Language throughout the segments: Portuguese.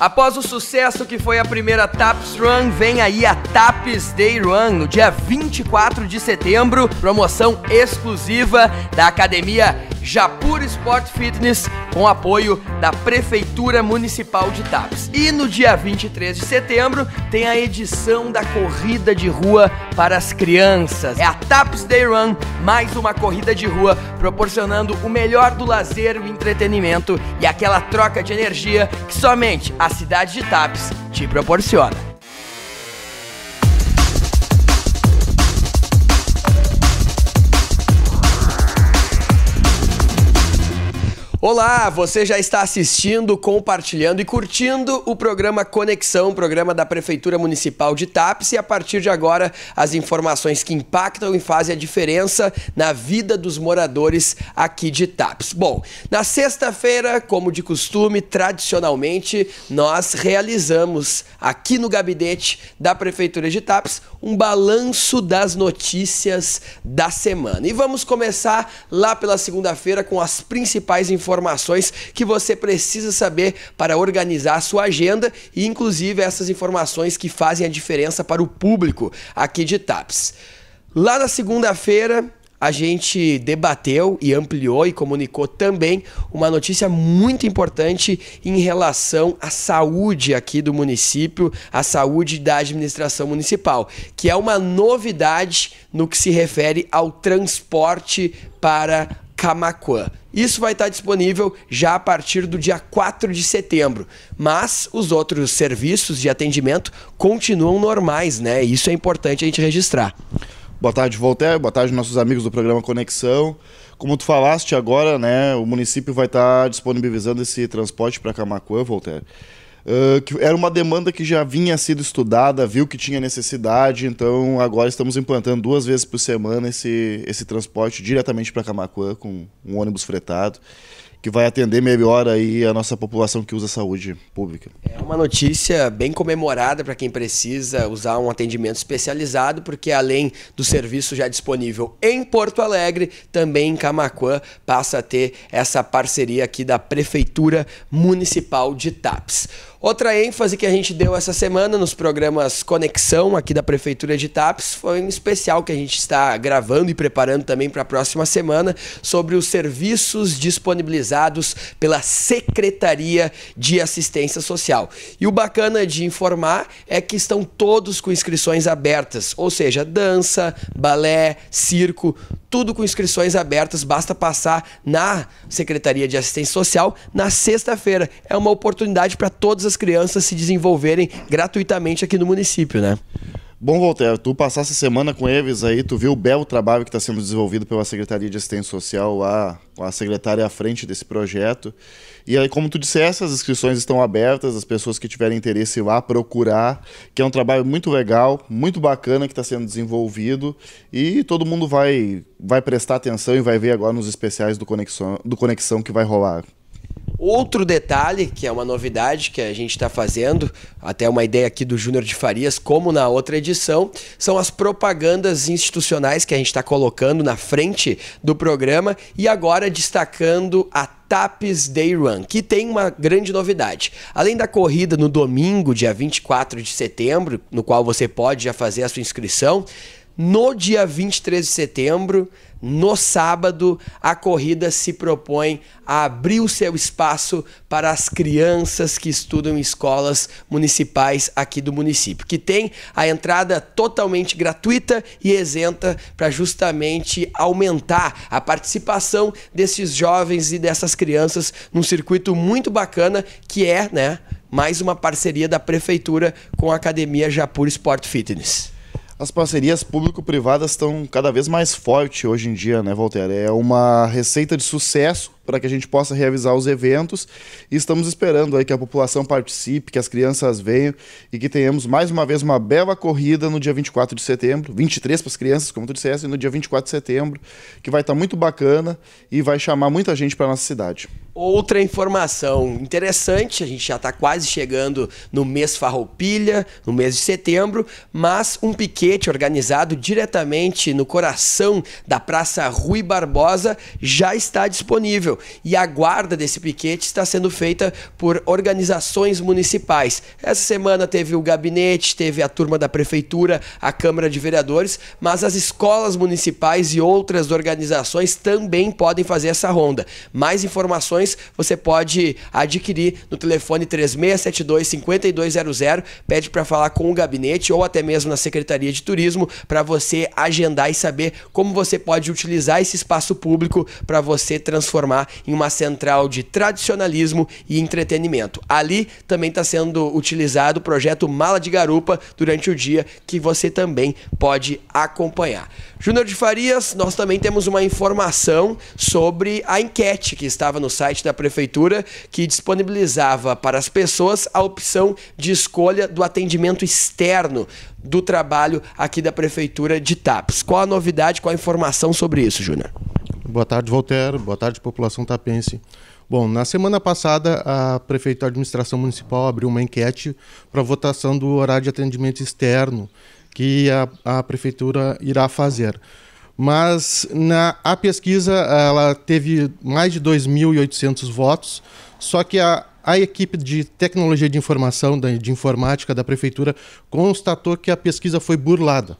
Após o sucesso que foi a primeira Taps Run, vem aí a Taps Day Run, no dia 24 de setembro, promoção exclusiva da Academia Japur Sport Fitness, com apoio da Prefeitura Municipal de Taps. E no dia 23 de setembro tem a edição da corrida de rua para as crianças. É a Taps Day Run, mais uma corrida de rua proporcionando o melhor do lazer, o entretenimento e aquela troca de energia que somente a cidade de Taps te proporciona. Olá, você já está assistindo, compartilhando e curtindo o programa Conexão, programa da Prefeitura Municipal de Tapes e a partir de agora as informações que impactam e fazem a diferença na vida dos moradores aqui de Tapes. Bom, na sexta-feira, como de costume, tradicionalmente, nós realizamos aqui no gabinete da Prefeitura de Tapes um balanço das notícias da semana. E vamos começar lá pela segunda-feira com as principais informações informações que você precisa saber para organizar a sua agenda e, inclusive, essas informações que fazem a diferença para o público aqui de TAPS. Lá na segunda-feira, a gente debateu e ampliou e comunicou também uma notícia muito importante em relação à saúde aqui do município, à saúde da administração municipal, que é uma novidade no que se refere ao transporte para Camacuã. Isso vai estar disponível já a partir do dia 4 de setembro, mas os outros serviços de atendimento continuam normais, né? Isso é importante a gente registrar. Boa tarde, Voltaire. Boa tarde, nossos amigos do programa Conexão. Como tu falaste agora, né, o município vai estar disponibilizando esse transporte para Camacuã, Voltaire. Ah, que era uma demanda que já vinha sido estudada, viu que tinha necessidade, então agora estamos implantando duas vezes por semana esse, esse transporte diretamente para Camacuã com um ônibus fretado, que vai atender melhor aí a nossa população que usa saúde pública. É uma notícia bem comemorada para quem precisa usar um atendimento especializado, porque além do serviço já disponível em Porto Alegre, também em Camacuã passa a ter essa parceria aqui da Prefeitura Municipal de TAPS. Outra ênfase que a gente deu essa semana nos programas Conexão aqui da Prefeitura de Tapes foi um especial que a gente está gravando e preparando também para a próxima semana sobre os serviços disponibilizados pela Secretaria de Assistência Social. E o bacana de informar é que estão todos com inscrições abertas, ou seja, dança, balé, circo, tudo com inscrições abertas, basta passar na Secretaria de Assistência Social na sexta-feira. É uma oportunidade para todas as crianças se desenvolverem gratuitamente aqui no município, né? Bom, Walter, tu passaste a semana com eles aí, tu viu o belo trabalho que está sendo desenvolvido pela Secretaria de Assistência Social, a, a secretária à frente desse projeto. E aí, como tu disseste, as inscrições estão abertas, as pessoas que tiverem interesse lá procurar, que é um trabalho muito legal, muito bacana que está sendo desenvolvido e todo mundo vai, vai prestar atenção e vai ver agora nos especiais do Conexão, do Conexão que vai rolar. Outro detalhe, que é uma novidade que a gente está fazendo, até uma ideia aqui do Júnior de Farias, como na outra edição, são as propagandas institucionais que a gente está colocando na frente do programa e agora destacando a TAPES Day Run, que tem uma grande novidade. Além da corrida no domingo, dia 24 de setembro, no qual você pode já fazer a sua inscrição, no dia 23 de setembro, no sábado, a corrida se propõe a abrir o seu espaço para as crianças que estudam em escolas municipais aqui do município, que tem a entrada totalmente gratuita e isenta para justamente aumentar a participação desses jovens e dessas crianças num circuito muito bacana que é, né, mais uma parceria da prefeitura com a Academia Japur Sport Fitness as parcerias público-privadas estão cada vez mais fortes hoje em dia, né, Walter? É uma receita de sucesso para que a gente possa realizar os eventos. E estamos esperando aí que a população participe, que as crianças venham e que tenhamos mais uma vez uma bela corrida no dia 24 de setembro, 23 para as crianças, como tu disseste, e no dia 24 de setembro, que vai estar tá muito bacana e vai chamar muita gente para nossa cidade. Outra informação interessante, a gente já está quase chegando no mês farroupilha, no mês de setembro, mas um piquete organizado diretamente no coração da Praça Rui Barbosa já está disponível e a guarda desse piquete está sendo feita por organizações municipais. Essa semana teve o gabinete, teve a turma da prefeitura, a Câmara de Vereadores, mas as escolas municipais e outras organizações também podem fazer essa ronda. Mais informações você pode adquirir no telefone 3672 5200, pede para falar com o gabinete ou até mesmo na Secretaria de Turismo para você agendar e saber como você pode utilizar esse espaço público para você transformar em uma central de tradicionalismo e entretenimento. Ali também está sendo utilizado o projeto Mala de Garupa durante o dia, que você também pode acompanhar. Júnior de Farias, nós também temos uma informação sobre a enquete que estava no site da prefeitura que disponibilizava para as pessoas a opção de escolha do atendimento externo do trabalho aqui da prefeitura de TAPS. Qual a novidade, qual a informação sobre isso, Júnior? Boa tarde, Voltaire. Boa tarde, população tapense. Bom, na semana passada, a Prefeitura de Administração Municipal abriu uma enquete para votação do horário de atendimento externo que a, a Prefeitura irá fazer. Mas na, a pesquisa ela teve mais de 2.800 votos, só que a, a equipe de tecnologia de informação, de informática da Prefeitura, constatou que a pesquisa foi burlada.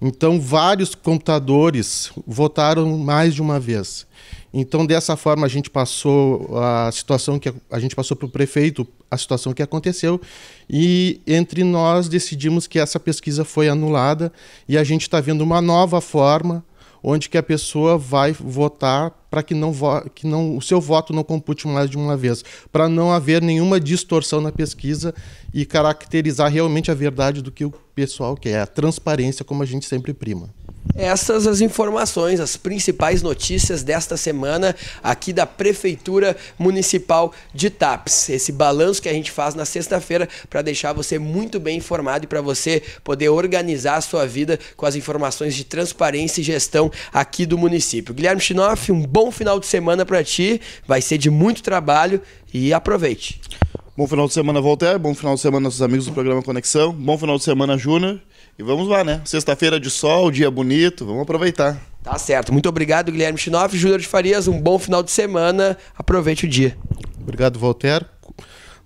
Então, vários computadores votaram mais de uma vez. Então, dessa forma, a gente passou a situação que a, gente passou para o prefeito, a situação que aconteceu, e entre nós decidimos que essa pesquisa foi anulada e a gente está vendo uma nova forma onde que a pessoa vai votar para que, não que não, o seu voto não compute mais de uma vez, para não haver nenhuma distorção na pesquisa e caracterizar realmente a verdade do que o pessoal quer, a transparência como a gente sempre prima. Essas as informações, as principais notícias desta semana aqui da Prefeitura Municipal de Taps. Esse balanço que a gente faz na sexta-feira para deixar você muito bem informado e para você poder organizar a sua vida com as informações de transparência e gestão aqui do município. Guilherme Chinoff, um bom final de semana para ti. Vai ser de muito trabalho e aproveite. Bom final de semana, Voltaire. Bom final de semana, nossos amigos do programa Conexão. Bom final de semana, Júnior. E vamos lá, né? Sexta-feira de sol, dia bonito, vamos aproveitar. Tá certo. Muito obrigado, Guilherme Chinoff, Júnior de Farias. Um bom final de semana. Aproveite o dia. Obrigado, Voltero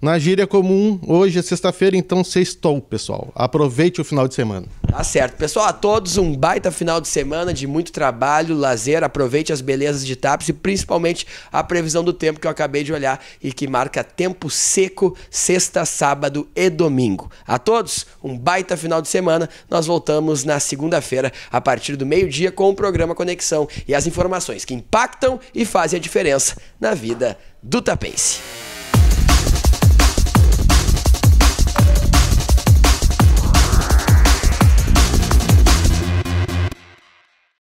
na gíria comum, hoje é sexta-feira, então sextou, pessoal. Aproveite o final de semana. Tá certo. Pessoal, a todos um baita final de semana de muito trabalho, lazer. Aproveite as belezas de TAPS e principalmente a previsão do tempo que eu acabei de olhar e que marca tempo seco sexta, sábado e domingo. A todos um baita final de semana. Nós voltamos na segunda-feira a partir do meio-dia com o programa Conexão e as informações que impactam e fazem a diferença na vida do tapense.